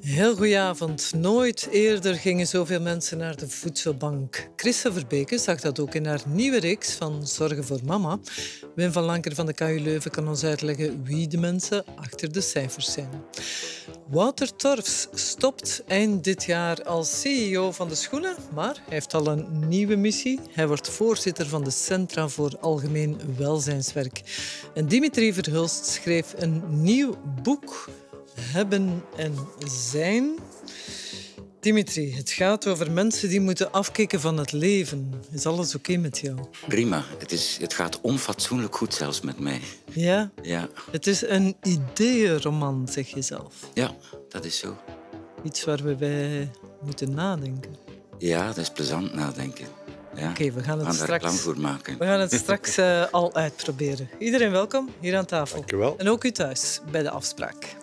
Heel avond. Nooit eerder gingen zoveel mensen naar de voedselbank. Christopher Verbeke zag dat ook in haar nieuwe reeks van Zorgen voor Mama. Wim van Lanker van de KU Leuven kan ons uitleggen wie de mensen achter de cijfers zijn. Wouter Torfs stopt eind dit jaar als CEO van de schoenen, maar hij heeft al een nieuwe missie. Hij wordt voorzitter van de Centra voor Algemeen Welzijnswerk. En Dimitri Verhulst schreef een nieuw boek, Hebben en Zijn. Dimitri, het gaat over mensen die moeten afkicken van het leven. Is alles oké met jou? Prima. Het, is, het gaat onfatsoenlijk goed zelfs met mij. Ja? Ja. Het is een ideeënroman, zeg je zelf. Ja, dat is zo. Iets waar we bij moeten nadenken. Ja, dat is plezant nadenken. Ja. Oké, we gaan het straks... maken. We gaan het straks eh, al uitproberen. Iedereen welkom hier aan tafel. Dank je wel. En ook u thuis bij de afspraak.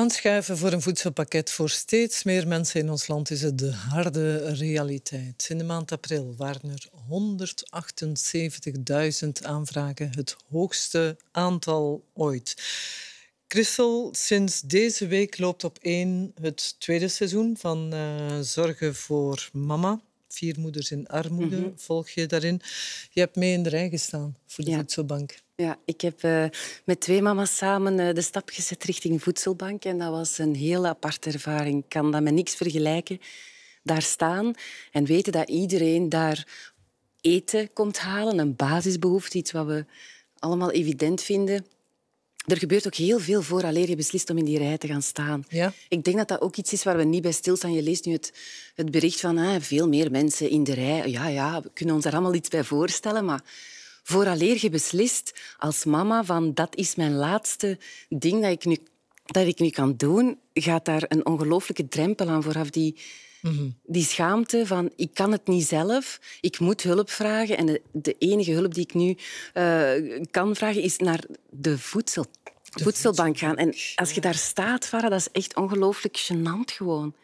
Aanschuiven voor een voedselpakket voor steeds meer mensen in ons land is het de harde realiteit. In de maand april waren er 178.000 aanvragen, het hoogste aantal ooit. Christel, sinds deze week loopt op één het tweede seizoen van eh, Zorgen voor Mama vier moeders in armoede, mhm. volg je daarin. Je hebt mee in de rij gestaan voor de voedselbank. Ja, ik heb eh, met twee mama's samen eh, de stap gezet richting voedselbank. En dat was een heel aparte ervaring. Ik kan dat met niks vergelijken. Daar staan en weten dat iedereen daar eten komt halen. Een basisbehoefte, iets wat we allemaal evident vinden. Er gebeurt ook heel veel vooraleer je beslist om in die rij te gaan staan. Ja. Ik denk dat dat ook iets is waar we niet bij stilstaan. Je leest nu het, het bericht van ah, veel meer mensen in de rij. Ja, ja, we kunnen ons daar allemaal iets bij voorstellen, maar vooraleer je beslist als mama van dat is mijn laatste ding dat ik nu, dat ik nu kan doen, gaat daar een ongelooflijke drempel aan vooraf die Mhm. Die schaamte van ik kan het niet zelf, ik moet hulp vragen. En de, de enige hulp die ik nu eh, kan vragen is naar de voedsel. voedselbank gaan. En als je daar staat, Farah, dat is echt ongelooflijk gênant gewoon.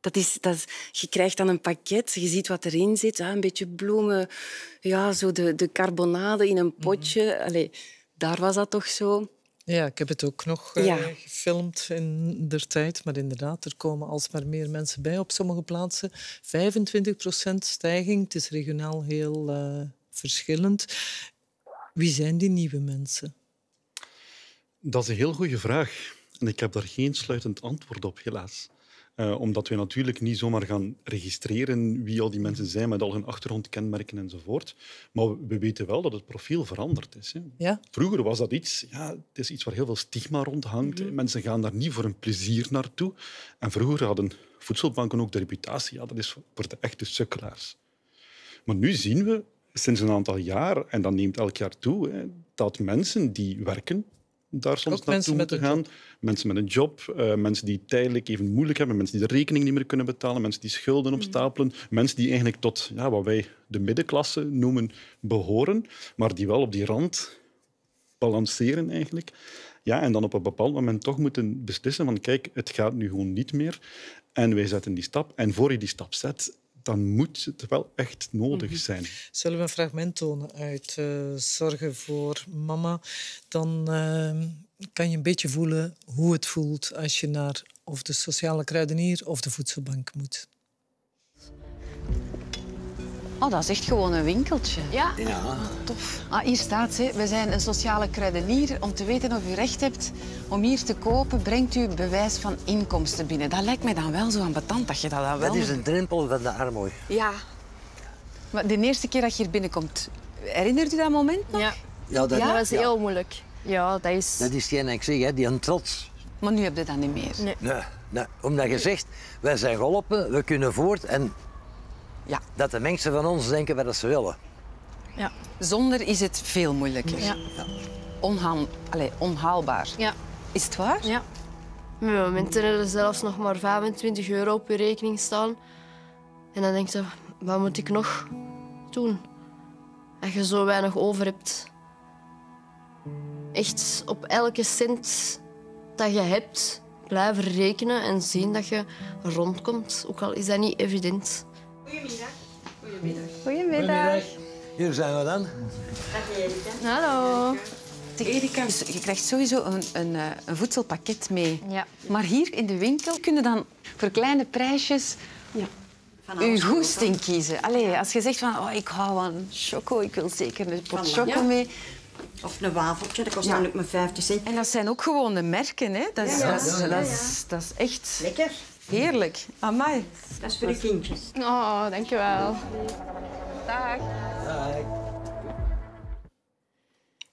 Dat is, dat je krijgt dan een pakket, je ziet wat erin zit. Ah, een beetje bloemen, ja, zo de, de carbonade in een mhm. potje. Allee, daar was dat toch zo. Ja, ik heb het ook nog eh, gefilmd in der tijd. Maar inderdaad, er komen alsmaar meer mensen bij op sommige plaatsen. 25% stijging. Het is regionaal heel eh, verschillend. Wie zijn die nieuwe mensen? Dat is een heel goede vraag. En ik heb daar geen sluitend antwoord op, helaas. Eh, omdat we natuurlijk niet zomaar gaan registreren wie al die mensen zijn met al hun achtergrondkenmerken enzovoort. Maar we weten wel dat het profiel veranderd is. Hè. Ja? Vroeger was dat iets, ja, het is iets waar heel veel stigma rond hangt. Mhm. Mensen gaan daar niet voor een plezier naartoe. En vroeger hadden voedselbanken ook de reputatie, ja, dat is voor de echte sukkelaars. Maar nu zien we sinds een aantal jaar, en dat neemt elk jaar toe, hè, dat mensen die werken daar soms Ook naartoe moeten gaan. Mensen met een job, eh, mensen die tijdelijk even moeilijk hebben, mensen die de rekening niet meer kunnen betalen, mensen die schulden hmm. opstapelen, mensen die eigenlijk tot ja, wat wij de middenklasse noemen behoren, maar die wel op die rand balanceren eigenlijk. Ja, en dan op een bepaald moment toch moeten beslissen van kijk, het gaat nu gewoon niet meer. En wij zetten die stap. En voor je die stap zet, dan moet het wel echt nodig mhm. zijn. Zullen we een fragment tonen uit eh, Zorgen voor Mama? Dan ehm, kan je een beetje voelen hoe het voelt als je naar of de sociale kruidenier of de voedselbank moet. Oh, dat is echt gewoon een winkeltje. Ja? Ja. Tof. Ah, hier staat ze. We zijn een sociale kruidenier. Om te weten of u recht hebt om hier te kopen, brengt u bewijs van inkomsten binnen. Dat lijkt mij dan wel zo ambetant dat je dat dan wel... Dat is een drempel van de armoede. Ja. Maar de eerste keer dat je hier binnenkomt, herinnert u dat moment nog? Ja. Ja, dat, ja? dat was heel moeilijk. Ja, dat is... Dat is geen, ik zeg, die een trots. Maar nu heb je dat niet meer. Nee. Nee, Omdat je zegt, wij zijn geholpen, we kunnen voort en ja. Dat de mensen van ons denken wat ze willen. Ja. Zonder is het veel moeilijker. Ja. allez, onhaalbaar. Ja. Is het waar? Ja. Op er zelfs nog maar 25 euro op je rekening staan. En dan denk je, wat moet ik nog doen? Als je zo weinig over hebt. Echt op elke cent dat je hebt, blijven rekenen en zien dat je rondkomt. Ook al is dat niet evident. Goedemiddag. Goedemiddag. Goedemiddag. Hier zijn we dan. Dag Erika. Hallo. Erika. je krijgt sowieso een, een, eh, een voedselpakket mee. Ja. Maar hier in de winkel kunnen dan voor kleine prijsjes ja. uw goesting kiezen. Allee, als je zegt van oh, ik hou van choco, ik wil zeker een pot choco mee. Of een wafeltje, dat kost namelijk maar 50 cent. En dat zijn ook gewoon de merken, hè? dat dat is echt... Lekker. Heerlijk. Amai. Dat is voor de kindjes. Oh, dankjewel. Dag. Dag.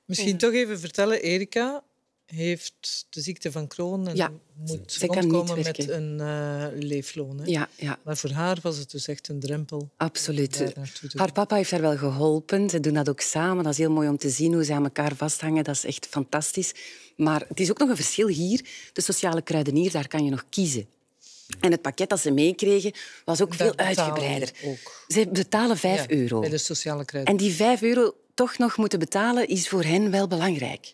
Misschien hm. toch even vertellen, Erika heeft de ziekte van Crohn en ja, moet rondkomen met een eh, leefloon. Hè? Ja, ja. Maar voor haar was het dus echt een drempel. Absoluut. Haar papa heeft haar wel geholpen. Ze doen dat ook samen. Dat is heel mooi om te zien hoe ze aan elkaar vasthangen. Dat is echt fantastisch. Maar het is ook nog een verschil hier. De sociale kruidenier, daar kan je nog kiezen. En het pakket dat ze meekregen was ook veel uitgebreider. Ze betalen 5 ja, euro. de sociale En die 5 euro toch nog moeten betalen is voor hen wel belangrijk.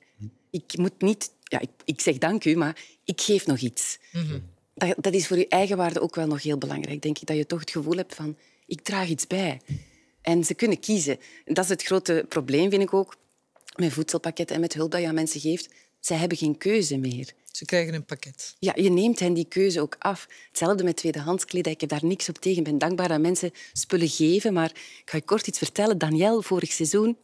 Ik moet niet, ja, ik, ik zeg dank u, maar ik geef nog iets. Mhm. dat, dat, is voor uw eigen waarde ook wel nog heel belangrijk, denk ik. Dat je toch het gevoel hebt van, ik draag iets bij. En ze kunnen kiezen. Dat is het grote probleem, vind ik ook, met voedselpakketten en met hulp dat je aan mensen geeft. Zij hebben geen keuze meer. Ze krijgen een pakket. Ja, je neemt hen die keuze ook af. Hetzelfde met tweedehands kledij. Ik heb daar niks op tegen. Ik ben dankbaar dat mensen spullen geven. Maar ik ga je kort iets vertellen. Danielle, vorig seizoen,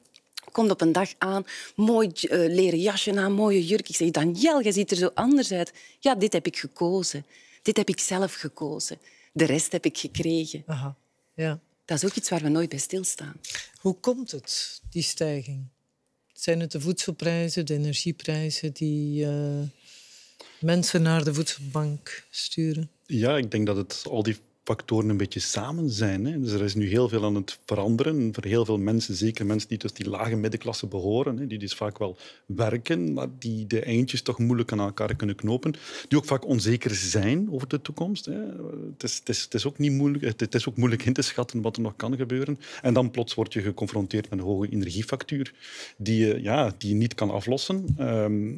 komt op een dag aan, mooi eh, leren jasje aan, mooie jurk. Ik zeg, Daniel, je ziet er zo anders uit. Ja, dit heb ik gekozen. Dit heb ik zelf gekozen. De rest heb ik gekregen. Aha, ja. Dat is ook iets waar we nooit bij stilstaan. Hoe komt het, die stijging? zijn het de voedselprijzen, de energieprijzen die eh, mensen naar de voedselbank sturen? Ja, ik denk dat het al die factoren een beetje samen zijn. Hè. Dus er is nu heel veel aan het veranderen. Voor heel veel mensen, zeker mensen die tot dus die lage middenklasse behoren, hè, die dus vaak wel werken, maar die de eindjes toch moeilijk aan elkaar kunnen knopen, die ook vaak onzeker zijn over de toekomst. Hè. Het, is, het, is, het, is, ook niet moeilijk, het, is ook moeilijk in te schatten wat er nog kan gebeuren. En dan plots word je geconfronteerd met een hoge energiefactuur die je, ja, die je niet kan aflossen. Ehm,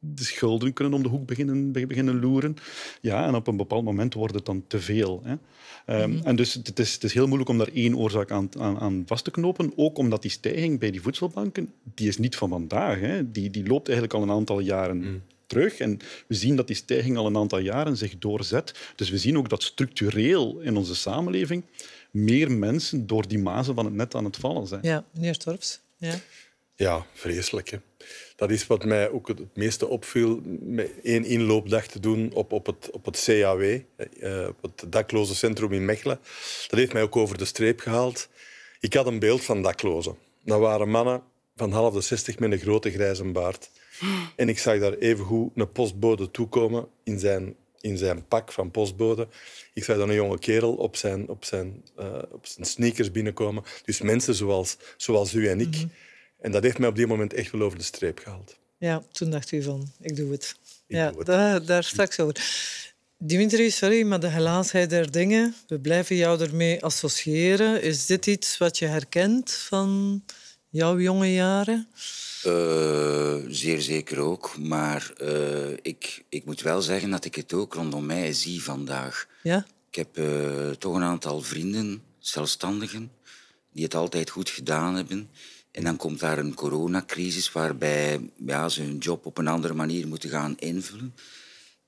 de schulden kunnen om de hoek beginnen, beginnen loeren. Ja, en op een bepaald moment wordt het dan te veel. Hè. Ehm, mhm. En dus het is, het is heel moeilijk om daar één oorzaak aan, aan, aan, vast te knopen. Ook omdat die stijging bij die voedselbanken, die is niet van vandaag. Hè. Die, die loopt eigenlijk al een aantal jaren mhm. terug. En we zien dat die stijging al een aantal jaren zich doorzet. Dus we zien ook dat structureel in onze samenleving meer mensen door die mazen van het net aan het vallen zijn. Ja, meneer Storps. Ja. Ja, vreselijk. Hè? Dat is wat mij ook het meeste opviel. Eén één inloopdag te doen op, op, het, op het CAW, eh, op het dakloze centrum in Mechelen. Dat heeft mij ook over de streep gehaald. Ik had een beeld van daklozen. Dat waren mannen van half de zestig met een grote grijze baard. En ik zag daar evengoed een postbode toekomen in zijn, in zijn pak van postbode. Ik zag dan een jonge kerel op zijn, op zijn, eh, op zijn sneakers binnenkomen. Dus mensen zoals, zoals u en ik. Mhm. En dat heeft mij op die moment echt wel over de streep gehaald. Ja, toen dacht u van, ik doe het. Ik ja, doe het. Daar, daar straks over. Dimitri, sorry, maar de helaasheid der dingen, we blijven jou ermee associëren. Is dit iets wat je herkent van jouw jonge jaren? Eh, zeer zeker ook, maar eh, ik, ik moet wel zeggen dat ik het ook rondom mij zie vandaag. Ja? Ik heb eh, toch een aantal vrienden, zelfstandigen, die het altijd goed gedaan hebben en dan komt daar een coronacrisis waarbij ja, ze hun job op een andere manier moeten gaan invullen.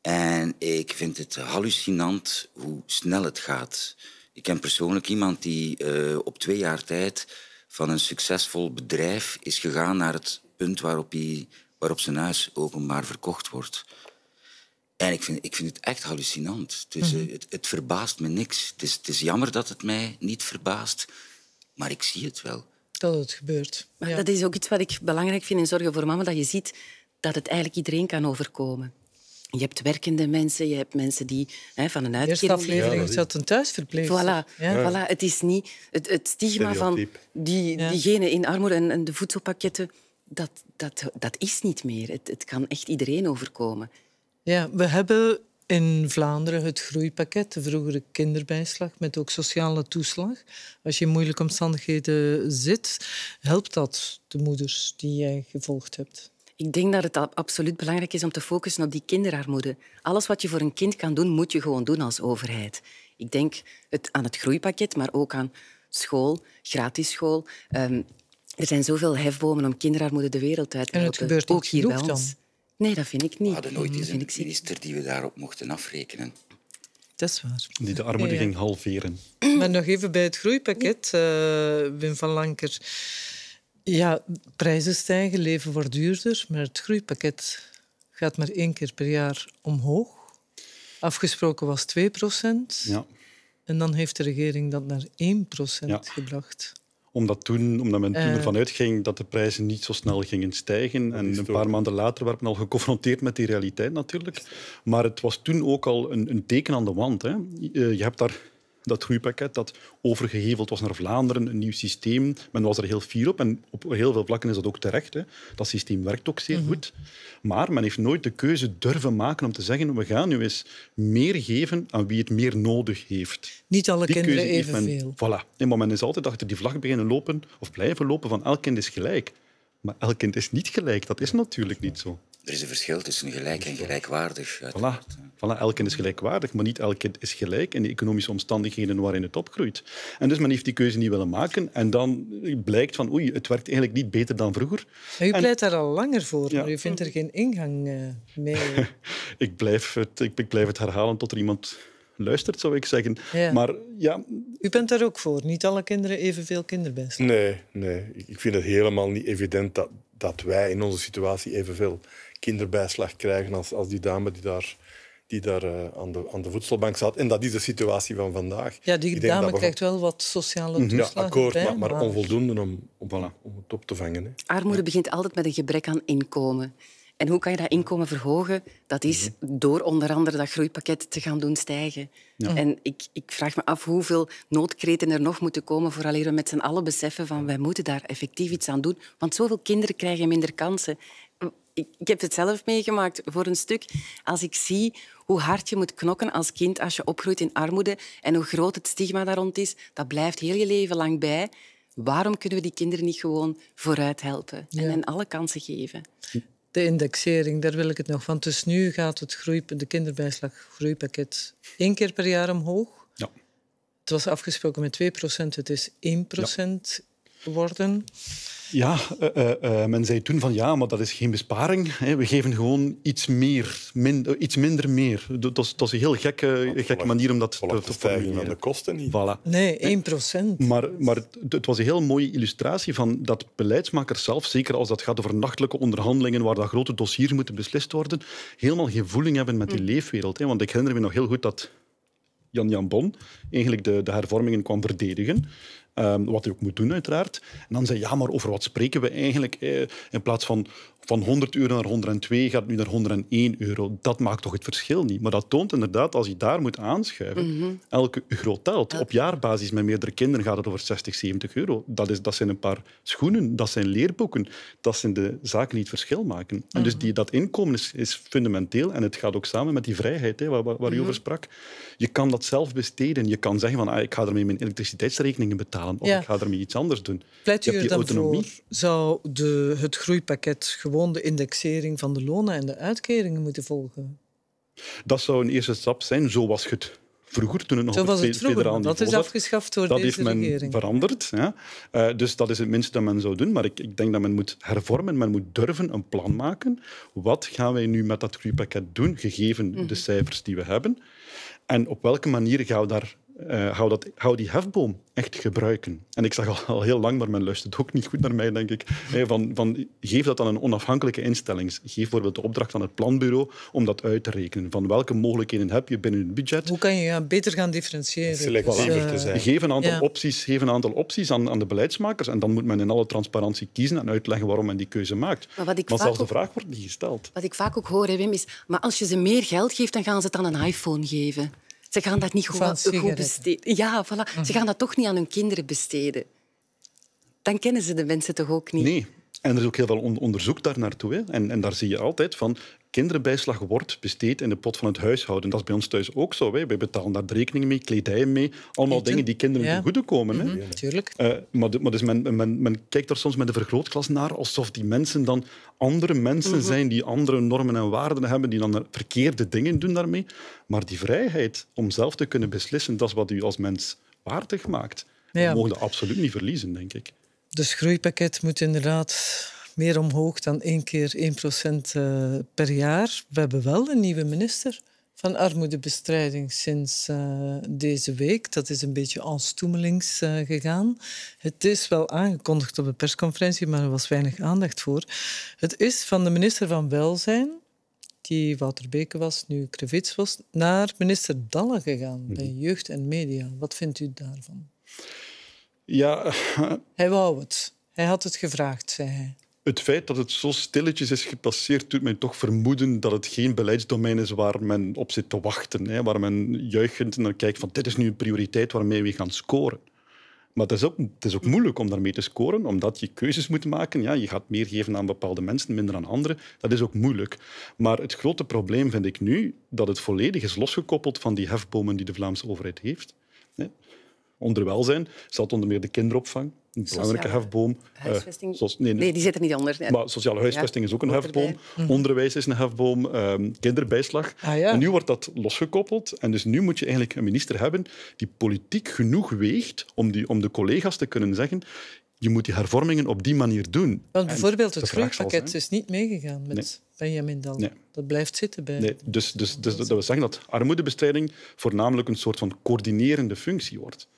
En ik vind het hallucinant hoe snel het gaat. Ik ken persoonlijk iemand die eh, op twee jaar tijd van een succesvol bedrijf is gegaan naar het punt waarop, hij, waarop zijn huis openbaar verkocht wordt. En ik vind, ik vind het echt hallucinant. Dus, het, het, verbaast me niks. Het is, het is jammer dat het mij niet verbaast, maar ik zie het wel dat het gebeurt. Maar dat is ook iets wat ik belangrijk vind in Zorgen voor Mama, dat je ziet dat het eigenlijk iedereen kan overkomen. Je hebt werkende mensen, je hebt mensen die hè, van een uitkering... eerste aflevering is een thuisverpleging. Voilà, voilà, het is niet... Het, stigma van die, diegene in armoede en, en, de voedselpakketten, dat, dat, dat is niet meer. Het, het kan echt iedereen overkomen. Ja, we hebben in Vlaanderen het groeipakket, de vroegere kinderbijslag, met ook sociale toeslag. Als je in moeilijke omstandigheden zit, helpt dat de moeders die jij gevolgd hebt? Ik denk dat het absoluut belangrijk is om te focussen op die kinderarmoede. Alles wat je voor een kind kan doen, moet je gewoon doen als overheid. Ik denk het, aan het groeipakket, maar ook aan school, gratis school. Ehm, er zijn zoveel hefbomen om kinderarmoede de wereld uit te helpen. En het gebeurt ook hier bij Nee, dat vind ik niet. We hadden nooit eens een minister die we daarop mochten afrekenen. Dat is waar. Die de armoede ging halveren. Maar nog even bij het groeipakket, eh, Wim van Lanker. Ja, prijzen stijgen, leven wordt duurder, maar het groeipakket gaat maar één keer per jaar omhoog. Afgesproken was 2 procent. Ja. En dan heeft de regering dat naar 1 procent ja. gebracht omdat toen, omdat men toen eh. ervan uitging dat de prijzen niet zo snel gingen stijgen. En een paar maanden later werd men al geconfronteerd met die realiteit natuurlijk. Maar het was toen ook al een, een teken aan de wand. Hè. Eh, je hebt daar dat groeipakket dat overgeheveld was naar Vlaanderen, een nieuw systeem. Men was er heel fier op en op heel veel vlakken is dat ook terecht. Hè. Dat systeem werkt ook zeer mhm. goed. Maar men heeft nooit de keuze durven maken om te zeggen we gaan nu eens meer geven aan wie het meer nodig heeft. Niet alle kinderen evenveel. voilà. maar men is altijd achter die vlag beginnen lopen of blijven lopen van elk kind is gelijk. Maar elk kind is niet gelijk, dat is natuurlijk niet zo. Er is een verschil tussen gelijk en gelijkwaardig. Voilà. voilà, elk is gelijkwaardig, maar niet elk is gelijk in de economische omstandigheden waarin het opgroeit. En dus men heeft die keuze niet willen maken en dan blijkt van oei, het werkt eigenlijk niet beter dan vroeger. u pleit daar al langer voor, maar u vindt er geen ingang eh, mee. ik, blijf het, ik, het herhalen tot er iemand luistert, zou ik zeggen. Maar, ja. U bent daar ook voor, niet alle kinderen evenveel kinderbest. Nee, nee, ik vind het helemaal niet evident dat, dat wij in onze situatie evenveel kinderbijslag krijgen als, als die dame die daar die daar eh, aan, de, aan de voedselbank zat. En dat is de situatie van vandaag. Ja, die dame krijgt wel wat sociale mhm. toeslagen. Ja, akkoord, maar, maar, onvoldoende om, om, voilà, om het op te vangen. Hè. Armoede begint altijd met een gebrek aan inkomen. En hoe kan je dat inkomen verhogen? Dat is mhm. door onder andere dat groeipakket te gaan doen stijgen. En ik, ik vraag me af hoeveel noodkreten er nog moeten komen vooraleer we met z'n allen beseffen van wij moeten daar effectief iets aan doen. Want zoveel kinderen krijgen minder kansen ik, heb het zelf meegemaakt voor een stuk. Als ik zie hoe hard je moet knokken als kind als je opgroeit in armoede en hoe groot het stigma daar rond is, dat blijft heel je leven lang bij. Waarom kunnen we die kinderen niet gewoon vooruit helpen en hen alle kansen geven? De indexering, daar wil ik het nog van. Dus nu gaat het de kinderbijslag groeipakket één keer per jaar omhoog. Ja. Het was afgesproken met 2%, het is 1% ja. worden. Ja, eh, eh, eh, men zei toen van ja, maar dat is geen besparing. Hè. We geven gewoon iets, meer, iets minder meer. Dat, was een heel gekke, ah, gekke manier om dat te, te formuleren. aan de kosten niet. Voilà. Nee, 1 procent. Maar, maar het, was een heel mooie illustratie van dat beleidsmakers zelf, zeker als dat gaat over nachtelijke onderhandelingen waar dat grote dossiers moeten beslist worden, helemaal geen voeling hebben met die mm. leefwereld. Hè. Want ik herinner me nog heel goed dat Jan Jan Bon eigenlijk de, de hervormingen kwam verdedigen. Ehm, wat hij ook moet doen, uiteraard. En dan zei ja, maar over wat spreken we eigenlijk? Eh, in plaats van van 100 euro naar 102 gaat het nu naar 101 euro. Dat maakt toch het verschil niet? Maar dat toont inderdaad, als je daar moet aanschuiven, mhm. elke euro telt. Op jaarbasis met meerdere kinderen gaat het over 60, 70 euro. Dat, is, dat zijn een paar schoenen, dat zijn leerboeken. Dat zijn de zaken die het verschil maken. dus mhm. die, dat inkomen is, is, fundamenteel en het gaat ook samen met die vrijheid hè, waar, waar, mhm. over sprak. Je kan dat zelf besteden. Je kan zeggen van, ah, ik ga ermee mijn elektriciteitsrekeningen betalen of ik ga ermee iets anders doen. Pleit u dan autonomie. voor, zou de, het groeipakket gewoon de indexering van de lonen en de uitkeringen moeten volgen? Dat zou een eerste stap zijn, Zo was het vroeger, toen het nog steeds was het dat is afgeschaft door dat heeft men veranderd. Ja. Eh, dus dat is het minste dat men zou doen. Maar ik, ik, denk dat men moet hervormen, men moet durven een plan maken. Wat gaan wij nu met dat groeipakket doen, gegeven de mhm. cijfers die we hebben? En op welke manier gaan we daar eh, hou, dat, hou die hefboom echt gebruiken. En ik zag al, al heel lang, maar men luistert ook niet goed naar mij, denk ik. van, van, geef dat aan een onafhankelijke instelling. Geef bijvoorbeeld de opdracht aan het planbureau om dat uit te rekenen. Van welke mogelijkheden heb je binnen het budget? Hoe kan je beter gaan differentiëren? Selectiever dus, eh, te zijn. Geef een aantal, opties, een aantal opties aan, aan de beleidsmakers. En dan moet men in alle transparantie kiezen en uitleggen waarom men die keuze maakt. Maar, wat ik zelfs de vraag wordt niet gesteld. Wat ik vaak ook hoor, Wim, is... Maar als je ze meer geld geeft, dan gaan ze het aan een iPhone geven. Ze gaan dat niet goed, besteden. Ja, voilà. Ze mhm. gaan dat toch niet aan hun kinderen besteden. Dan kennen ze de mensen toch ook niet. Nee. En er is ook heel veel onderzoek daar naartoe. En, en daar zie je altijd van kinderbijslag wordt besteed in de pot van het huishouden. Dat is bij ons thuis ook zo. Hè. Wij betalen daar rekeningen mee, kledijen mee. Allemaal dingen die kinderen ja. ten goede komen. Hè. Mm maar, maar dus men, men, men, kijkt er soms met de vergrootglas naar alsof die mensen dan andere mensen mhm. zijn die andere normen en waarden hebben, die dan verkeerde dingen doen daarmee. Maar die vrijheid om zelf te kunnen beslissen, dat is wat u als mens waardig maakt. Ja. Dat mogen absoluut niet verliezen, denk ik. Dus groeipakket moet inderdaad meer omhoog dan één keer 1% eh, per jaar. We hebben wel een nieuwe minister van armoedebestrijding sinds eh, deze week. Dat is een beetje als toemelings eh, gegaan. Het is wel aangekondigd op de persconferentie, maar er was weinig aandacht voor. Het is van de minister van Welzijn, die Wouter Beke was, nu Krevits was, naar minister Dalle gegaan bij mhm. Jeugd en Media. Wat vindt u daarvan? Ja. Hij wou het. Hij had het gevraagd, zei hij. Het feit dat het zo stilletjes is gepasseerd, doet mij toch vermoeden dat het geen beleidsdomein is waar men op zit te wachten. Hè? Waar men juichend naar kijkt van dit is nu een prioriteit waarmee we gaan scoren. Maar het is, ook, het is ook moeilijk om daarmee te scoren, omdat je keuzes moet maken. Ja, je gaat meer geven aan bepaalde mensen, minder aan anderen. Dat is ook moeilijk. Maar het grote probleem vind ik nu dat het volledig is losgekoppeld van die hefbomen die de Vlaamse overheid heeft onder welzijn zat onder meer de kinderopvang. Een belangrijke hefboom. Eh, huisvesting? nee, die zit er niet onder. Maar sociale huisvesting is ook een hefboom. Hm. Onderwijs is een hefboom. Ehm, kinderbijslag. Ah, en nu wordt dat losgekoppeld. En dus nu moet je eigenlijk een minister hebben die politiek genoeg weegt om, die, om de collega's te kunnen zeggen je moet die hervormingen op die manier doen. Want bijvoorbeeld het groeipakket is niet meegegaan met Benjamin Dal. Dat blijft zitten bij... Nee. Dus, dus, dus dat wil zeggen dat armoedebestrijding voornamelijk een soort van coördinerende functie wordt.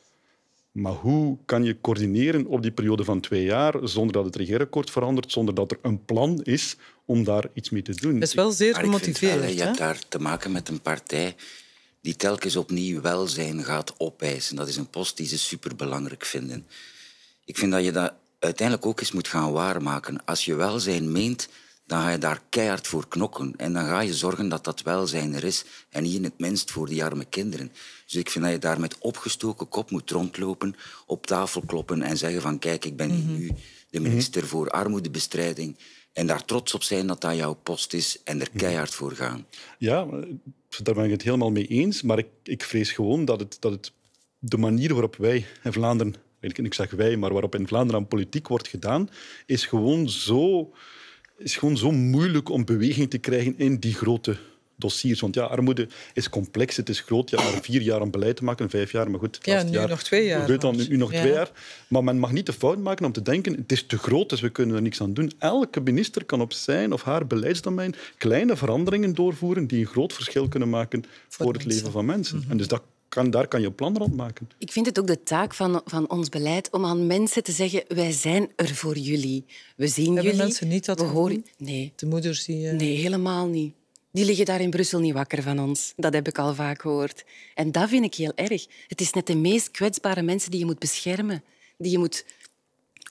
Maar hoe kan je coördineren op die periode van twee jaar zonder dat het regeerakkoord verandert, zonder dat er een plan is om daar iets mee te doen? Dat is wel zeer gemotiveerd. Je hebt daar te maken met een partij die telkens opnieuw welzijn gaat opeisen. Dat is een post die ze superbelangrijk vinden. Ik vind dat je dat uiteindelijk ook eens moet gaan waarmaken. Als je welzijn meent, dan ga je daar keihard voor knokken. En dan ga je zorgen dat dat welzijn er is. En niet in het minst voor die arme kinderen. Dus ik vind dat je daar met opgestoken kop moet rondlopen, op tafel kloppen en zeggen van kijk, ik ben mhm. nu de mhm. minister voor armoedebestrijding. En daar trots op zijn dat dat jouw post is en er mhm. keihard voor gaan. Ja, daar ben ik het helemaal mee eens. Maar ik, ik vrees gewoon dat het, dat het de manier waarop wij in Vlaanderen, ik zeg wij, maar waarop in Vlaanderen aan politiek wordt gedaan, is gewoon zo is gewoon zo moeilijk om beweging te krijgen in die grote dossiers. Want ja, armoede is complex, het is groot. Ja, maar vier jaar om beleid te maken, vijf jaar, maar goed. Ja, nu nog twee jaar. dan, nu, nog twee jaar. Maar men mag niet de fout maken om te denken, het is te groot, dus we kunnen er niks aan doen. Elke minister kan op zijn of haar beleidsdomein kleine veranderingen doorvoeren die een groot verschil kunnen maken voor, het leven van mensen. Mhm. En dus dat kan, daar kan je een plan rond maken. Ik vind het ook de taak van, van ons beleid om aan mensen te zeggen: wij zijn er voor jullie. We zien Hebben jullie. mensen niet dat horen? Nee. De moeders die. Eh, nee, helemaal niet. Die liggen daar in Brussel niet wakker van ons. Dat heb ik al vaak gehoord. En dat vind ik heel erg. Het is net de meest kwetsbare mensen die je moet beschermen, die je moet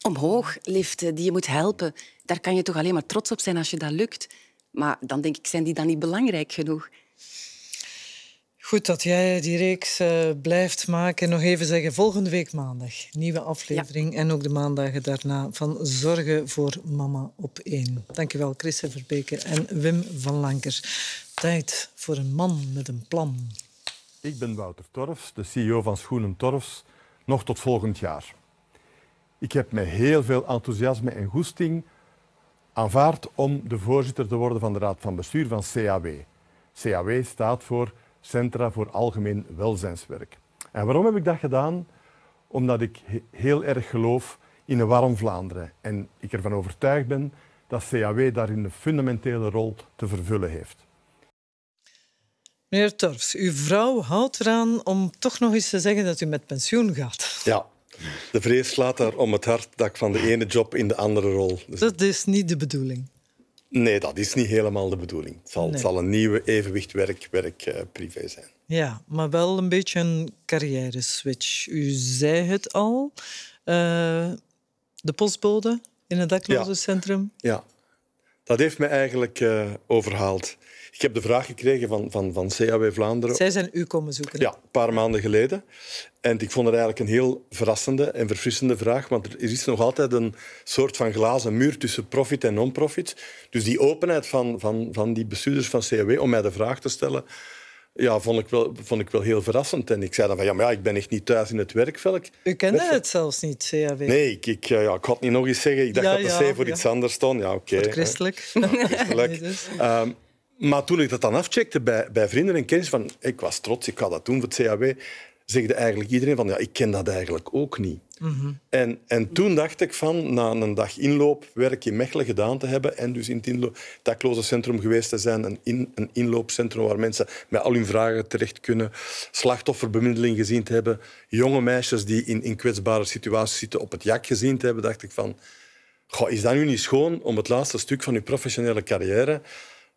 omhoog liften, die je moet helpen. Daar kan je toch alleen maar trots op zijn als je dat lukt. Maar dan denk ik, zijn die dan niet belangrijk genoeg? Goed dat jij die reeks eh, blijft maken. Nog even zeggen, volgende week maandag. Nieuwe aflevering en ook de maandagen daarna van Zorgen voor Mama op 1. Dankjewel Christen Verbeke en Wim van Lanker. Tijd voor een man met een plan. Ik ben Wouter Torfs, de CEO van Schoenen Torfs. Nog tot volgend jaar. Ik heb met heel veel enthousiasme en goesting aanvaard om de voorzitter te worden van de Raad van Bestuur van CAW. CAW staat voor Centra voor Algemeen Welzijnswerk. En waarom heb ik dat gedaan? Omdat ik heel erg geloof in een warm Vlaanderen. En ik ervan overtuigd ben dat CAW daarin een fundamentele rol te vervullen heeft. Meneer Torfs, uw vrouw houdt eraan om toch nog eens te zeggen dat u met pensioen gaat. Ja, de vrees slaat daar om het hart dat ik van de ene job in de andere rol. Dat is niet de bedoeling. Nee, dat is niet helemaal de bedoeling. Het zal, zal een nieuwe evenwicht werk-werk-privé eh, zijn. Ja, maar wel een beetje een carrière-switch. U zei het al, eh, de postbode in het daklozencentrum. Ja. dat heeft me eigenlijk eh, overhaald. Ik heb de vraag gekregen van, van, van CAW Vlaanderen. Zij zijn u komen zoeken. Hè? Ja, een paar maanden geleden. En ik vond het eigenlijk een heel verrassende en verfrissende vraag, want er is nog altijd een soort van glazen muur tussen profit en non-profit. Dus die openheid van, van, van die bestuurders van CAW om mij de vraag te stellen, ja, vond ik, wel, vond ik wel heel verrassend. En ik zei dan van, ja, maar ja, ik ben echt niet thuis in het werkveld. U kende het zelfs niet, CAW? Nee, ik, eh, ja, ik had niet nog eens zeggen. Ik dacht dat de C voor iets anders stond. Ja, oké. Okay, christelijk. christelijk. nee, dus. ehm, maar toen ik dat dan afcheckte bij, bij vrienden en kennissen, van ik was trots, ik ga dat doen voor het CAW, zegde eigenlijk iedereen van ja, ik ken dat eigenlijk ook niet. Mm en, en toen dacht ik van, na een dag inloopwerk in Mechelen gedaan te hebben en dus in het dakloze centrum geweest te zijn, een, in, een inloopcentrum waar mensen met al hun vragen terecht kunnen, slachtofferbemiddeling gezien te hebben, jonge meisjes die in, in kwetsbare situaties zitten op het jak gezien te hebben, dacht ik van, is dat nu niet schoon om het laatste stuk van je professionele carrière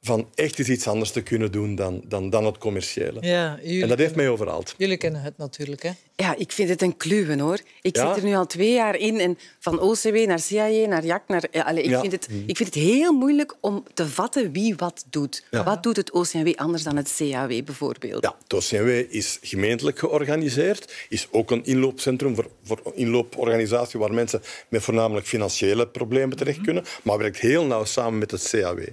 van echt eens iets anders te kunnen doen dan, dan, dan het commerciële. Ja, en dat heeft mij overhaald. Jullie kennen het natuurlijk, hè? Ja, ik vind het een kluwen, hoor. Ik zit er nu al twee jaar in en van OCW naar CIA, e, naar JAC, naar... Eh, ik, vind het, mhm. ik vind het heel moeilijk om te vatten wie wat doet. Wat doet het OCW anders dan het CAW bijvoorbeeld? Ja, het OCW is gemeentelijk georganiseerd, is ook een inloopcentrum voor, inlooporganisatie waar mensen met voornamelijk financiële problemen terecht mhm. kunnen, maar werkt heel nauw samen met het CAW.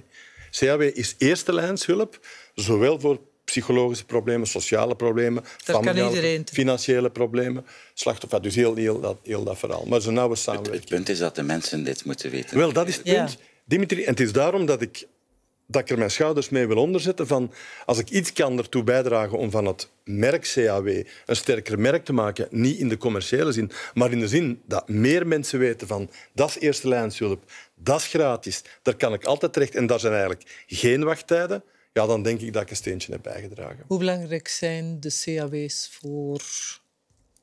CAW is eerste lijnshulp, zowel voor psychologische problemen, sociale problemen, familiale, financiële problemen, slachtoffer. Dus heel, heel, dat, heel dat verhaal. Maar zo nauwe samenwerking. Het, het, punt is dat de mensen dit moeten weten. Wel, dat is het punt. Dimitri, en het is daarom dat ik dat ik er mijn schouders mee wil onderzetten van als ik iets kan ertoe bijdragen om van het merk CAW een sterker merk te maken, niet in de commerciële zin, maar in de zin dat meer mensen weten van dat is eerste lijnshulp, dat is gratis, daar kan ik altijd terecht en daar zijn eigenlijk geen wachttijden, ja, dan denk ik dat ik een steentje heb bijgedragen. Hoe belangrijk zijn de CAW's voor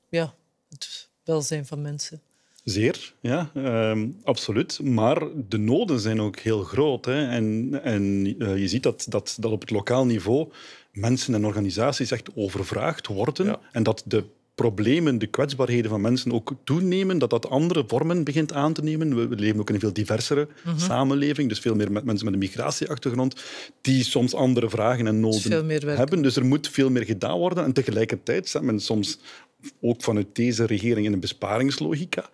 ja, het welzijn van mensen? Zeer, ja, ehm, absoluut. Maar de noden zijn ook heel groot. Hè. En, en eh, je ziet dat, dat, dat op het lokaal niveau mensen en organisaties echt overvraagd worden. En dat de problemen, de kwetsbaarheden van mensen ook toenemen, dat dat andere vormen begint aan te nemen. We, leven ook in een veel diversere mhm. samenleving, dus veel meer met mensen met een migratieachtergrond, die soms andere vragen en dus noden hebben. Dus er moet veel meer gedaan worden. En tegelijkertijd staat men soms ook vanuit deze regering in een besparingslogica,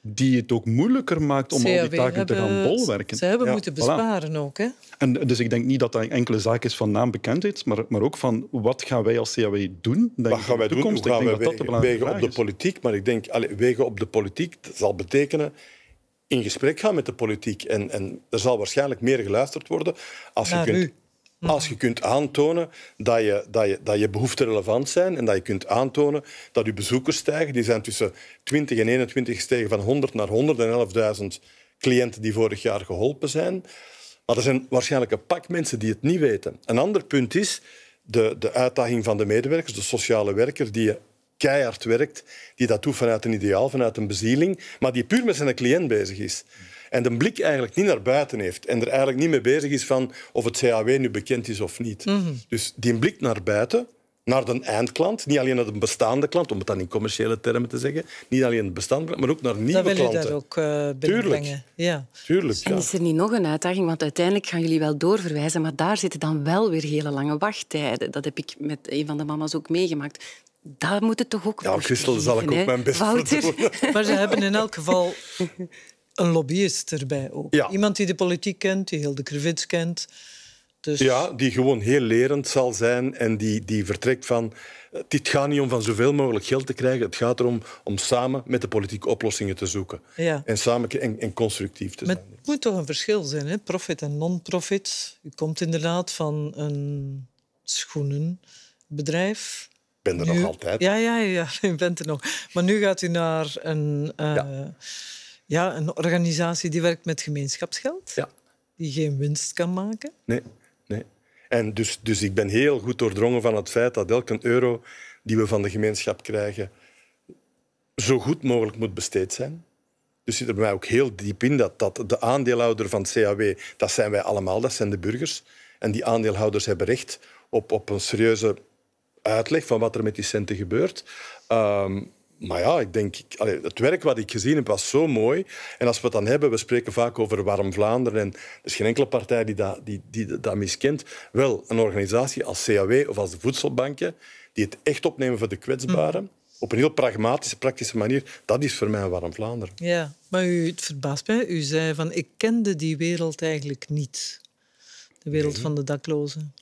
die het ook moeilijker maakt om al die taken te gaan bolwerken. Ze hebben moeten besparen ook. Hè? En, dus ik denk niet dat dat enkele zaak is van naambekendheid, maar, maar ook van wat gaan wij als CAW doen? Denk wat gaan wij doen? gaan ik denk dat wegen, op de politiek? Maar ik denk, allez, wegen op de politiek, dat zal betekenen in gesprek gaan met de politiek. En, en er zal waarschijnlijk meer geluisterd worden als je kunt... U Hm. Als je kunt aantonen dat je, dat, je, dat je behoeften relevant zijn en dat je kunt aantonen dat je bezoekers stijgen, die zijn tussen 20 en 21 gestegen van 100 naar 111.000 cliënten die vorig jaar geholpen zijn. Maar er zijn waarschijnlijk een pak mensen die het niet weten. Een ander punt is de, de uitdaging van de medewerkers, de sociale werker, die keihard werkt, die dat doet vanuit een ideaal, vanuit een bezieling, maar die puur met zijn cliënt bezig is en de blik eigenlijk niet naar buiten heeft en er eigenlijk niet mee bezig is van of het CAW nu bekend is of niet. Mhm. Dus die blik naar buiten, naar de eindklant, niet alleen naar de bestaande klant, om het dan in commerciële termen te zeggen, niet alleen de bestaande klant, maar ook naar nieuwe klanten. Dat wil je daar ook uh, binnenbrengen. Ja. Tuurlijk, En is er niet nog een uitdaging, want uiteindelijk gaan jullie wel doorverwijzen, maar daar zitten dan wel weer hele lange wachttijden. Dat heb ik met een van de mama's ook meegemaakt. Daar moet het toch ook Ja, Christel, zal ik ook mijn best voor doen. Maar ze hebben in elk geval een lobbyist erbij ook. Iemand die de politiek kent, die heel de Krivits kent. Dus... Ja, die gewoon heel lerend zal zijn en die, die vertrekt van... Dit gaat niet om van zoveel mogelijk geld te krijgen. Het gaat erom om samen met de politiek oplossingen te zoeken. Ja. En samen en, en constructief te maar zijn. Het moet toch een verschil zijn, hè? profit en non-profit. U komt inderdaad van een schoenenbedrijf. Ik ben er nog altijd. Ja, ja, ja, u bent er nog. Maar nu gaat u naar een... Eh, ja ja, een organisatie die werkt met gemeenschapsgeld. Ja. Die geen winst kan maken. Nee, nee. En dus, dus ik ben heel goed doordrongen van het feit dat elke euro die we van de gemeenschap krijgen zo goed mogelijk moet besteed zijn. Dus zit er bij mij ook heel diep in dat, dat de aandeelhouder van het CAW, dat zijn wij allemaal, dat zijn de burgers. En die aandeelhouders hebben recht op, op een serieuze uitleg van wat er met die centen gebeurt. Ehm, maar ja, ik denk, het werk wat ik gezien heb was zo mooi. En als we het dan hebben, we spreken vaak over Warm Vlaanderen en er is geen enkele partij die dat, die, die dat miskent. Wel, een organisatie als CAW of als de voedselbanken, die het echt opnemen voor de kwetsbaren, mm. op een heel pragmatische, praktische manier, dat is voor mij Warm Vlaanderen. Ja, maar u, het verbaast mij, u zei van ik kende die wereld eigenlijk niet. De wereld van de daklozen.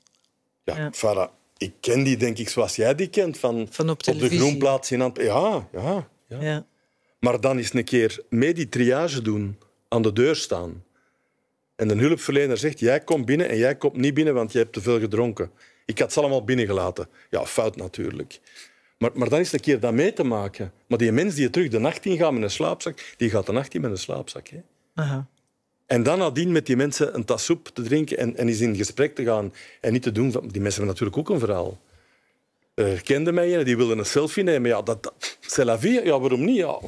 Ja, ja. Farah, ik ken die, denk ik, zoals jij die kent. Van, van op, op, de groenplaats in Antwerpen. Ja, ja, ja, Maar dan is een keer mee die triage doen, aan de deur staan. En de hulpverlener zegt, jij komt binnen en jij komt niet binnen, want je hebt te veel gedronken. Ik had ze allemaal binnengelaten. Ja, fout natuurlijk. Maar, maar dan is een keer dat mee te maken. Maar die mens die je terug de nacht in gaat met een slaapzak, die gaat de nacht in met een slaapzak. Hè? Aha. En dan nadien met die mensen een tas soep te drinken en, en eens in gesprek te gaan. En niet te doen, van, die mensen hebben natuurlijk ook een verhaal. Uh, eh, kende mij en die wilden een selfie nemen. Ja, dat, dat c'est la vie. Ja, waarom niet? Ja.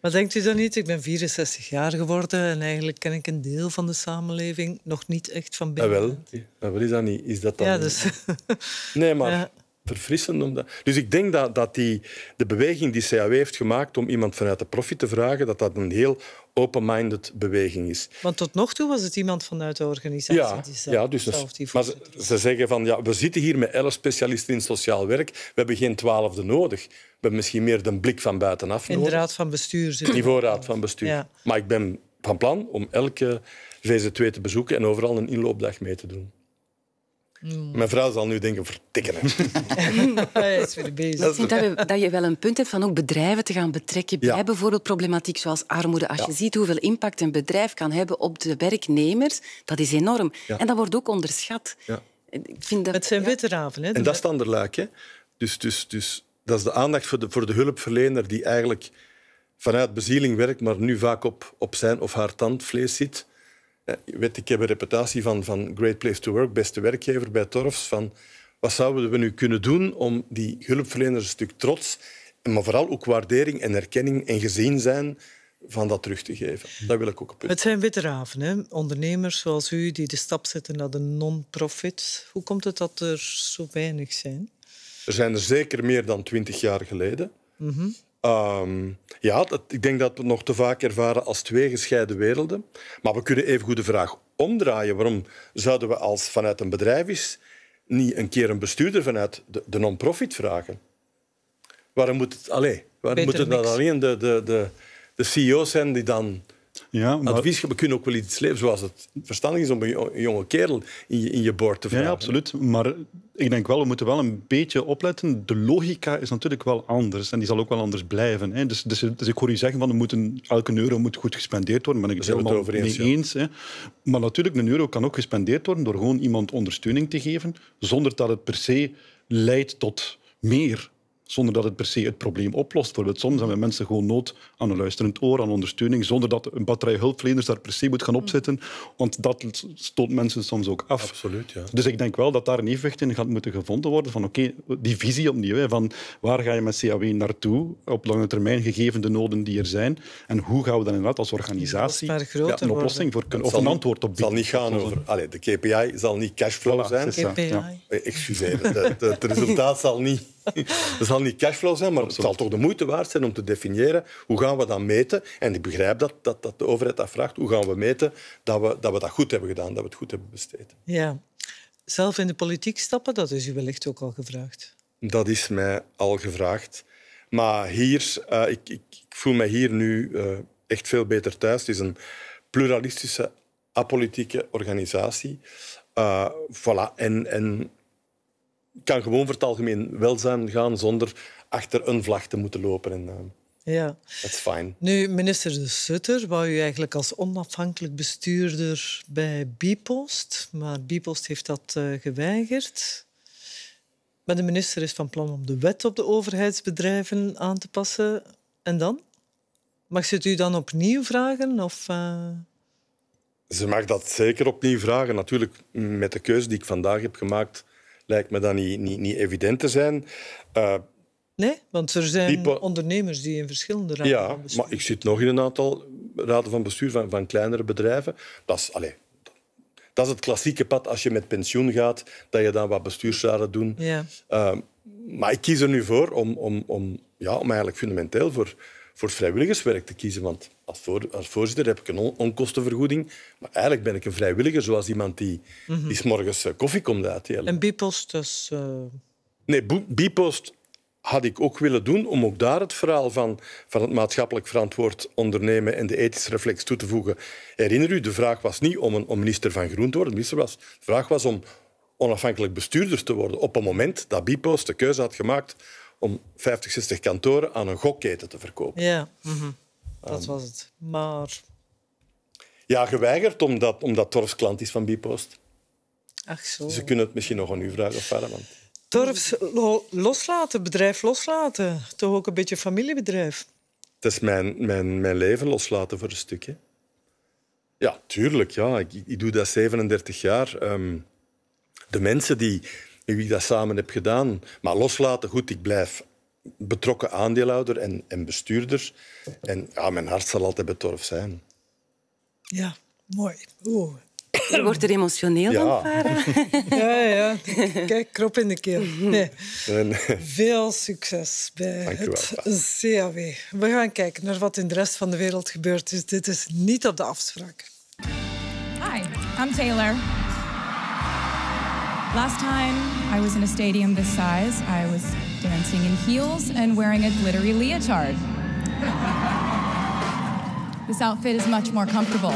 Maar denkt u dan niet, ik ben 64 jaar geworden en eigenlijk ken ik een deel van de samenleving nog niet echt van ah, binnen. Ah, wel, is dat niet. Is dat dan... Ja, dus... Nee, maar... verfrissend. dat. Dus ik denk dat, dat die, de beweging die CAW heeft gemaakt om iemand vanuit de profit te vragen, dat dat een heel open-minded beweging is. Want tot nog toe was het iemand vanuit de organisatie die zei, ja, dus maar ze, zeggen van, ja, we zitten hier met elf specialisten in sociaal werk, we hebben geen twaalfde nodig. We hebben misschien meer de blik van buitenaf nodig. In de raad van bestuur In Niveau raad van bestuur. Ja. Maar ik ben van plan om elke VZ2 te bezoeken en overal een inloopdag mee te doen. Mm. Mijn vrouw zal nu denken, vertikken. Hij is weer bezig. Ik vind dat, we, dat, je wel een punt hebt van ook bedrijven te gaan betrekken bij bijvoorbeeld problematiek zoals armoede. Als je ziet hoeveel impact een bedrijf kan hebben op de werknemers, dat is enorm. En dat wordt ook onderschat. Ik vind dat, Het zijn witte raven. Hè, en dat is het ander luik. Dus, dus, dus dat is de aandacht voor de, voor de hulpverlener die eigenlijk vanuit bezieling werkt, maar nu vaak op, op zijn of haar tandvlees zit eh, weet, ik heb een reputatie van, van Great Place to Work, beste werkgever bij Torfs. Van wat zouden we nu kunnen doen om die hulpverleners een stuk trots, maar vooral ook waardering en erkenning en gezien zijn van dat terug te geven. Dat wil ik ook op. Het zijn witte hè? ondernemers zoals u die de stap zetten naar de non-profit. Hoe komt het dat er zo weinig zijn? Er zijn er zeker meer dan twintig jaar geleden. Mhm. Ehm, ja, ik denk dat we het nog te vaak ervaren als twee gescheiden werelden. Maar we kunnen even goed de vraag omdraaien. Waarom zouden we als vanuit een bedrijf is niet een keer een bestuurder vanuit de, de non-profit vragen? Waarom moet het, alleen? waarom moet het dan alleen de, de, de, de CEO's zijn die dan ja, maar... Advies, we kunnen ook wel iets slepen, zoals het verstandig is om een jonge kerel in je, in je boord te vragen. Ja, absoluut. Maar ik denk wel, we moeten wel een beetje opletten. De logica is natuurlijk wel anders en die zal ook wel anders blijven. Hè. Dus, dus, dus ik hoor je zeggen van we moeten, elke euro moet goed gespendeerd worden. Ben ik het het overeens. eens. Hè. Maar natuurlijk, een euro kan ook gespendeerd worden door gewoon iemand ondersteuning te geven, zonder dat het per se leidt tot meer zonder dat het per se het probleem oplost. Bijvoorbeeld, soms hebben mensen gewoon nood aan een luisterend oor, aan ondersteuning, zonder dat een batterij hulpverleners daar per se moet gaan opzetten, want dat stoot mensen soms ook af. Absoluut, ja. Dus ik denk wel dat daar een evenwicht in gaat moeten gevonden worden van oké, die visie opnieuw, hè, van waar ga je met CAW naartoe op lange termijn, gegeven de noden die er zijn, en hoe gaan we dan inderdaad als organisatie ja, een oplossing voor kunnen, of een antwoord op bieden. zal niet gaan over, Allez, de KPI zal niet cashflow zijn. Eh, excuseer, het resultaat zal niet dat zal niet cashflow zijn, maar het zal toch de moeite waard zijn om te definiëren hoe gaan we dat meten. En ik begrijp dat, dat, dat de overheid dat vraagt. Hoe gaan we meten dat we, dat we dat goed hebben gedaan, dat we het goed hebben besteed. Ja. Zelf in de politiek stappen, dat is u wellicht ook al gevraagd. Dat is mij al gevraagd. Maar hier, eh, ik, ik, ik, voel me hier nu eh, echt veel beter thuis. Het is een pluralistische, apolitieke organisatie. Uh, voilà kan gewoon voor het algemeen welzijn gaan zonder achter een vlag te moeten lopen. En, eh, ja. Dat is fijn. Nu, minister De Sutter wou u eigenlijk als onafhankelijk bestuurder bij Bipost, maar Bipost heeft dat eh, geweigerd. Maar de minister is van plan om de wet op de overheidsbedrijven aan te passen. En dan? Mag ze het u dan opnieuw vragen? Of, eh? Ze mag dat zeker opnieuw vragen. Natuurlijk, met de keuze die ik vandaag heb gemaakt, lijkt me dan niet, niet, niet evident te zijn. Eh, nee, want er zijn ondernemers die in verschillende raden ja, van bestuur... Ja, maar ik zit nog in een aantal raden van bestuur van, van kleinere bedrijven. Dat is... Allez, dat is het klassieke pad als je met pensioen gaat, dat je dan wat bestuursraden doet. Ja. Eh, maar ik kies er nu voor om, om, om, ja, om eigenlijk fundamenteel voor voor vrijwilligerswerk te kiezen. Want als, voorzitter heb ik een onkostenvergoeding. Maar eigenlijk ben ik een vrijwilliger, zoals iemand die, mm die s morgens eh, koffie komt uitdelen. En bipost dus... Eh, nee, bipost had ik ook willen doen om ook daar het verhaal van, van het maatschappelijk verantwoord ondernemen en de ethische reflex toe te voegen. Herinner u, de vraag was niet om, een, om minister van Groen te worden. De, minister was, de vraag was om onafhankelijk bestuurders te worden. Op een moment dat Bipost de keuze had gemaakt om 50, 60 kantoren aan een gokketen te verkopen. Ja, mhm. dat was het. Maar... Ja, geweigerd omdat, omdat Torfs klant is van Bipost. Ach zo. Ze kunnen het misschien nog aan u vragen of verder. Want... Torfs loslaten, bedrijf loslaten. Toch ook een beetje familiebedrijf. Het is mijn, mijn, mijn leven loslaten voor een stukje. Ja, tuurlijk. Ja. Ik, ik doe dat 37 jaar. Ehm, de mensen die, met wie ik dat samen heb gedaan. Maar loslaten, goed, ik blijf betrokken aandeelhouder en, en bestuurder. En ja, mijn hart zal altijd betorf zijn. Ja, mooi. Oeh. Je wordt er emotioneel ja. Ja, ja. Kijk, krop in de keel. Nee. Veel succes bij het CAW. We gaan kijken naar wat in de rest van de wereld gebeurt. Dus dit is niet op de afspraak. Hi, I'm Taylor. Last time I was in a stadium this size, I was dancing in heels and wearing a glittery leotard. this outfit is much more comfortable.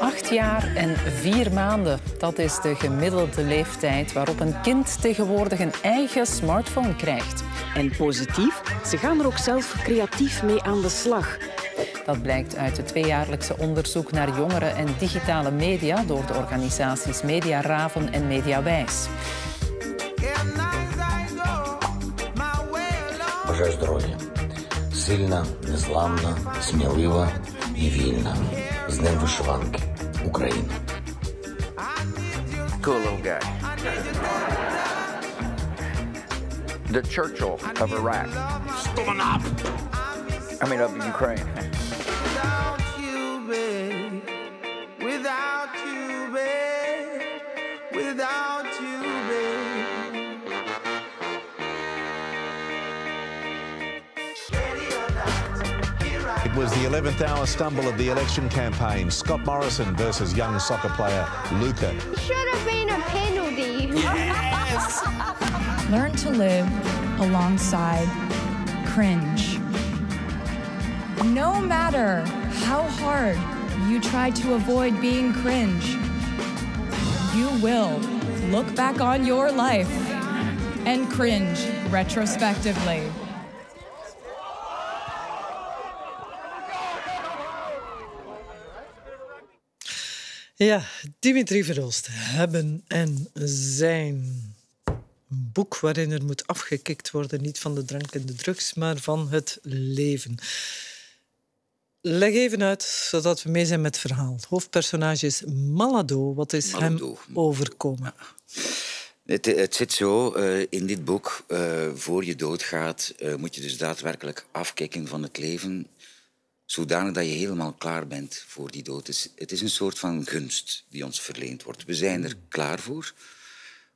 Acht jaar en vier maanden, dat is de gemiddelde leeftijd waarop een kind tegenwoordig een eigen smartphone krijgt. En positief, ze gaan er ook zelf creatief mee aan de slag. Dat blijkt uit het tweejaarlijkse onderzoek naar jongeren en digitale media door de organisaties Media Raven en Mediawijs. Wijs. Сильна, незламна, смілива і вільна. З Днем вишиванки. Україна. Cool The Churchill of Iraq. Stand I mean, of Ukraine. without you, babe. It was the 11th hour stumble of the election campaign. Scott Morrison versus young soccer player Luca. should have been a penalty. Yes! Learn to live alongside cringe. No matter how hard you try to avoid being cringe, you will look back on your life and cringe retrospectively. Ja, Dimitri Verhulst, hebben en zijn. Een boek waarin er moet afgekikt worden, niet van de drank en de drugs, maar van het leven. Leg even uit, zodat we mee zijn met het verhaal. Het hoofdpersonage is Malado. Wat is hem overkomen? Het, zit zo, eh, in dit boek, eh, voor je doodgaat, uh, moet je dus daadwerkelijk afkicken van het leven, zodanig dat je helemaal klaar bent voor die dood. Dus het is een soort van gunst die ons verleend wordt. We zijn er hmm. klaar voor,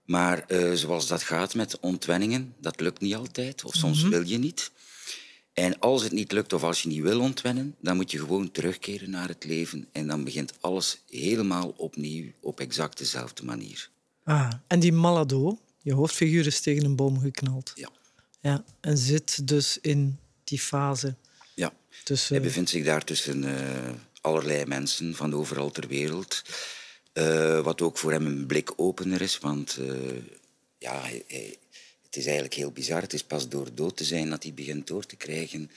maar zoals dat gaat met ontwenningen, dat lukt niet altijd, of soms mhm. wil je niet. En als het niet lukt of als je niet wil ontwennen, dan moet je gewoon terugkeren naar het leven. En dan begint alles helemaal opnieuw op exact dezelfde manier. Ah, en die Malado, je hoofdfiguur is tegen een boom geknald. Ja. ja en zit dus in die fase. Ja. Tussen... Hij bevindt zich daar tussen eh, allerlei mensen van overal ter wereld. Eh, wat ook voor hem een blik opener is, want eh, ja, hij, hij, het is eigenlijk heel bizar. Het is pas door dood te zijn dat hij begint door te krijgen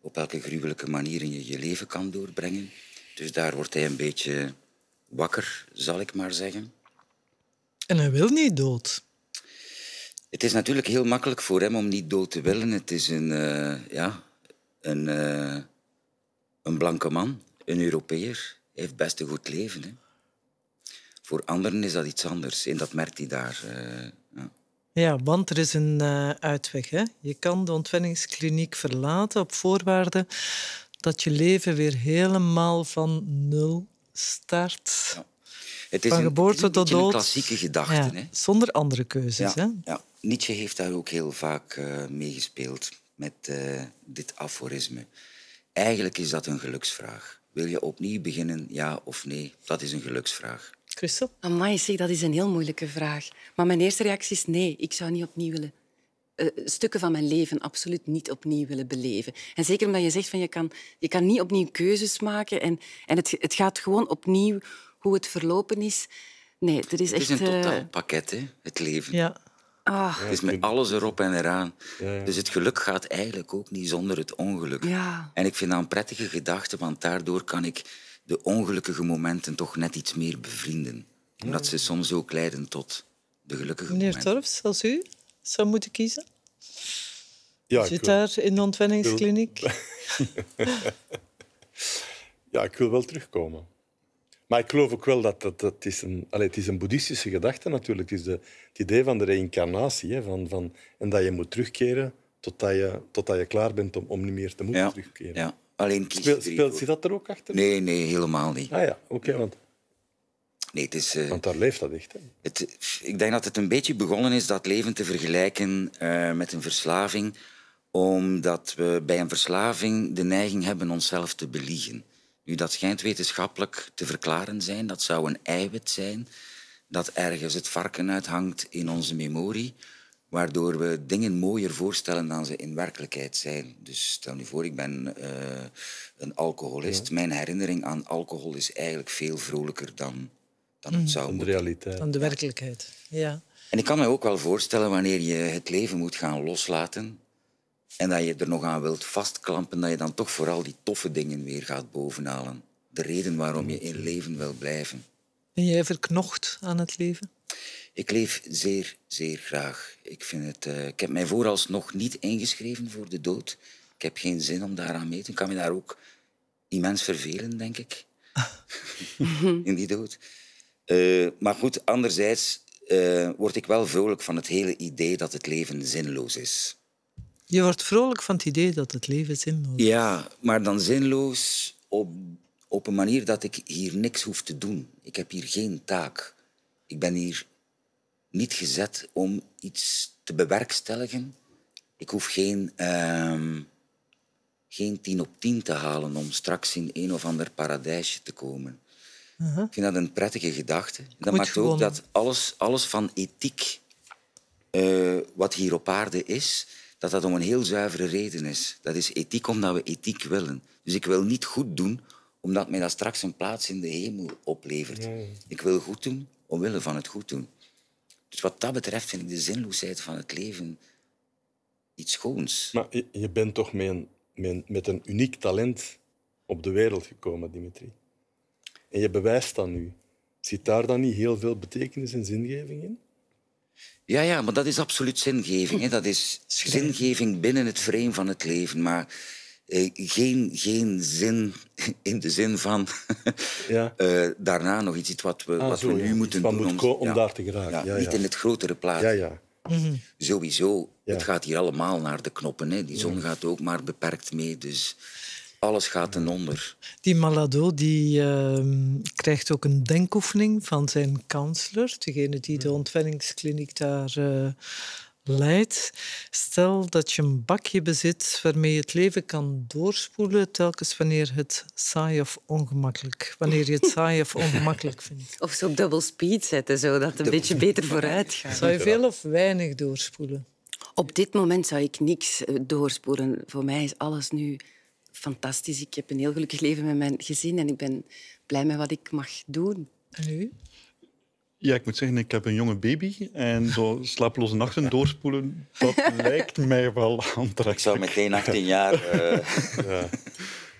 op welke gruwelijke manier je je leven kan doorbrengen. Dus daar wordt hij een beetje wakker, zal ik maar zeggen. En hij wil niet dood. Het is natuurlijk heel makkelijk voor hem om niet dood te willen. Het is een, eh, ja, een, eh, een blanke man, een Europeer. Hij heeft best een goed leven. Hè. Voor anderen is dat iets anders en dat merkt hij daar. Eh, ja, want er is een eh, uitweg. Hè? Je kan de ontwenningskliniek verlaten op voorwaarde dat je leven weer helemaal van nul start. Ja. is van geboorte tot dood. Een klassieke gedachte. hè? Zonder andere keuzes. Ja, Nietzsche heeft daar ook heel vaak eh, meegespeeld met eh, dit aforisme. Eigenlijk is dat een geluksvraag. Wil je opnieuw beginnen, ja of nee? Dat is een geluksvraag. Christel? Amai, zeg, dat is een heel moeilijke vraag. Maar mijn eerste reactie is nee, ik zou niet opnieuw willen. Eh, stukken van mijn leven absoluut niet opnieuw willen beleven. En zeker omdat je zegt van je kan, je kan niet opnieuw keuzes maken en, en het, het gaat gewoon opnieuw hoe het verlopen is. Nee, er is het echt. Het is een uh... totaal pakket, hè? het leven. Ja. Ah. het is met alles erop en eraan. Dus het geluk gaat eigenlijk ook niet zonder het ongeluk. En ik vind dat een prettige gedachte, want daardoor kan ik de ongelukkige momenten toch net iets meer bevrienden. Omdat ze soms ook leiden tot de gelukkige Meneer momenten. Meneer Torfs, als u zou moeten kiezen? Ja, Zit wil... daar in de ontwenningskliniek? ja, ik wil wel terugkomen. Maar ik geloof ook wel dat, dat, is een, allez, het is een boeddhistische gedachte natuurlijk. Het is de, het idee van de reïncarnatie. Hè, van, van, en dat je moet terugkeren totdat je, totdat je klaar bent om, om niet meer te moeten terugkeren. Ja. Alleen speelt zich dat er ook achter? Nee, nee, helemaal niet. Ah ja, oké. want... Nee, het is, eh, want daar leeft dat echt. Hè? Het, ik denk dat het een beetje begonnen is dat leven te vergelijken eh, met een verslaving, omdat we bij een verslaving de neiging hebben onszelf te beliegen. Nu, dat schijnt wetenschappelijk te verklaren zijn. Dat zou een eiwit zijn dat ergens het varken uithangt in onze memorie waardoor we dingen mooier voorstellen dan ze in werkelijkheid zijn. Dus stel nu voor, ik ben eh, een alcoholist. Mijn herinnering aan alcohol is eigenlijk veel vrolijker dan, dan het mm. zou moeten. De realiteit. Dan de werkelijkheid, ja. En ik kan me ook wel voorstellen wanneer je het leven moet gaan loslaten en dat je er nog aan wilt vastklampen, dat je dan toch vooral die toffe dingen weer gaat bovenhalen. De reden waarom je in leven wil blijven. Ben jij verknocht aan het leven? Ik leef zeer, zeer graag. Ik, vind het, eh, ik heb mij vooralsnog niet ingeschreven voor de dood. Ik heb geen zin om daaraan mee te doen. Ik kan me daar ook immens vervelen, denk ik. in die dood. Eh, maar goed, anderzijds eh, word ik wel vrolijk van het hele idee dat het leven zinloos is. Je wordt vrolijk van het idee dat het leven zinloos is. Ja, maar dan zinloos op, op een manier dat ik hier niks hoef te doen. Ik heb hier geen taak. Ik ben hier niet gezet om iets te bewerkstelligen. Ik hoef geen, ehm, geen tien op tien te halen om straks in een of ander paradijsje te komen. Uh-huh. Ik vind dat een prettige gedachte. dat maakt ook dat alles, alles van ethiek, eh, wat hier op aarde is, dat dat om een heel zuivere reden is. Dat is ethiek omdat we ethiek willen. Dus ik wil niet goed doen omdat mij dat straks een plaats in de hemel oplevert. Ik wil goed doen omwille van het goed doen. Dus wat dat betreft vind ik de zinloosheid van het leven iets schoons. Maar je, bent toch met een, met een uniek talent op de wereld gekomen, Dimitri. En je bewijst dat nu. Zit daar dan niet heel veel betekenis en zingeving in? Ja, ja, maar dat is absoluut zingeving. Hè. Dat is zingeving binnen het frame van het leven. Maar eh, geen, geen zin in de zin van ja. Eh, daarna nog iets, iets wat we, ah, wat we nu moeten doen. Moet om, om daar te geraken. niet in het grotere plaatje. Mhm. Sowieso, het gaat hier allemaal naar de knoppen. Hè. Die zon gaat ook maar beperkt mee. Dus alles gaat ten onder. Die Malado die, ehm, krijgt ook een denkoefening van zijn kansler, degene die de ontwenningskliniek daar eh, leidt. Stel dat je een bakje bezit waarmee je het leven kan doorspoelen telkens wanneer het saai of ongemakkelijk. Wanneer je het saai of ongemakkelijk vindt. Of ze op double speed zetten, zodat het een beetje beter vooruit gaat. Zou je veel of weinig doorspoelen? Op dit moment zou ik niks eh, doorspoelen. Voor mij is alles nu fantastisch. Ik heb een heel gelukkig leven met mijn gezin en ik ben blij met wat ik mag doen. En u? Ja, ik moet zeggen, ik heb een jonge baby en zo slapeloze nachten doorspoelen, dat lijkt mij wel aantrekkelijk. Ik zou meteen 18 jaar...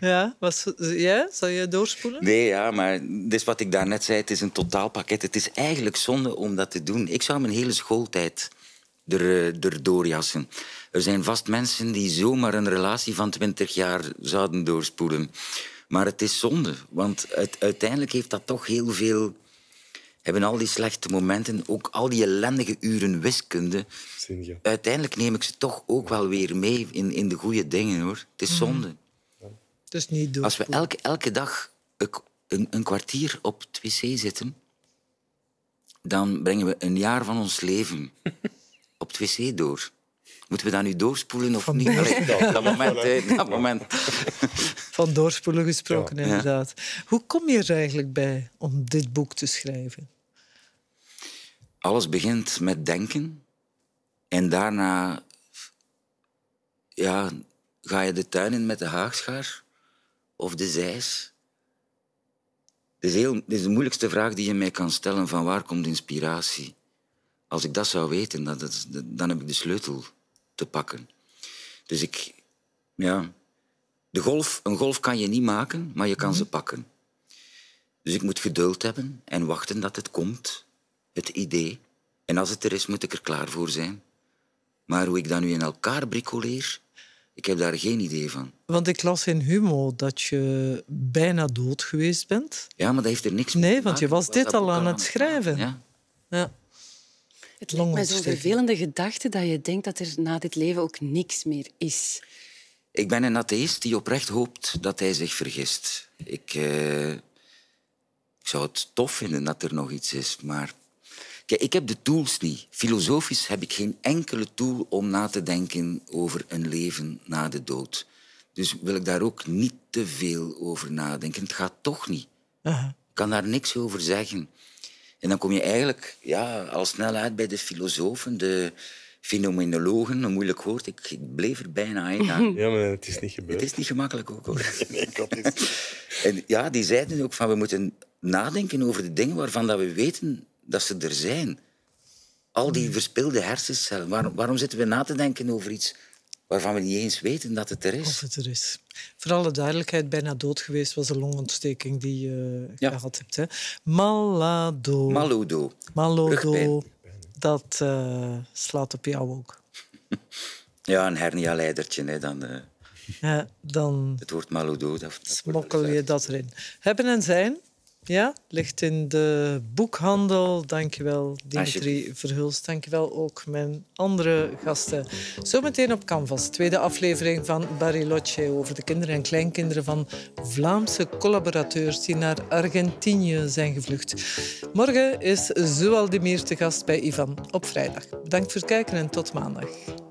Eh, ja. Ja, ja, zou je doorspoelen? Nee, ja, maar is wat ik daarnet zei, het is een totaalpakket. Het is eigenlijk zonde om dat te doen. Ik zou mijn hele schooltijd er, eh, er doorjassen. Er zijn vast mensen die zomaar een relatie van 20 jaar zouden doorspoelen. Maar het is zonde, want uiteindelijk heeft dat toch heel veel hebben al die slechte momenten, ook al die ellendige uren wiskunde. Uiteindelijk neem ik ze toch ook wel weer mee in, in de goede dingen hoor. Het is mm. zonde. Het is niet Als we elke, elke dag een, een kwartier op het wc zitten, dan brengen we een jaar van ons leven op het wc door. Moeten we dat nu doorspoelen of niet? dat moment. Dat moment. Van doorspoelen gesproken, inderdaad. Hoe kom je er eigenlijk bij om dit boek te schrijven? Alles begint met denken. En daarna ja, ga je de tuin in met de haagschaar of de zeis. Het is, is de moeilijkste vraag die je mij kan stellen: van waar komt inspiratie? Als ik dat zou weten, dat, dan heb ik de sleutel te pakken. Dus ik, ja, de golf, een golf kan je niet maken, maar je kan ze mhm. pakken. Dus ik moet geduld hebben en wachten dat het komt, het idee. En als het er is, moet ik er klaar voor zijn. Maar hoe ik dat nu in elkaar bricoleer, ik heb daar geen idee van. Want ik las in Humo dat je bijna dood geweest bent. Ja, maar dat heeft er niks mee Nee, want je was, dit al aan het schrijven. Ja. ja. Het lijkt mij zo'n vervelende gedachte dat je denkt dat er na dit leven ook niks meer is. Ik ben een atheïst die oprecht hoopt dat hij zich vergist. Ik, eh, ik zou het tof vinden dat er nog iets is, maar... Kijk, ik heb de tools niet. Filosofisch heb ik geen enkele tool om na te denken over een leven na de dood. Dus wil ik daar ook niet te veel over nadenken. Het gaat toch niet. Uh-huh. Ik kan daar niks over zeggen. En dan kom je eigenlijk ja, al snel uit bij de filosofen, de, fenomenologen, een moeilijk woord. Ik, bleef er bijna in Ja, maar het is niet gebeurd. Het is niet gemakkelijk ook, hoor. Nee, God En ja, die zeiden ook van we moeten nadenken over de dingen waarvan dat we weten dat ze er zijn. Al die hmm. verspilde hersencellen. waarom zitten we na te denken over iets waarvan we niet eens weten dat het er is? Of het er is. Voor alle duidelijkheid, bijna dood geweest was de longontsteking die eh, je gehad hebt. Hè? Malado. Maludo. Maludo dat eh, slaat op jou ook. Ja, een hernia-leidertje, hè, dan... Eh, ja, dan het wordt maloedood. Smokkel je dat erin. Hebben en zijn ja, ligt in de boekhandel. Dankjewel, Dimitri Verhulst. Dankjewel ook mijn andere gasten. Zometeen op Canvas, tweede aflevering van Bariloche over de kinderen en kleinkinderen van Vlaamse collaborateurs die naar Argentinië zijn gevlucht. Morgen is Zoaldemir te gast bij Ivan op vrijdag. Bedankt voor het kijken en tot maandag.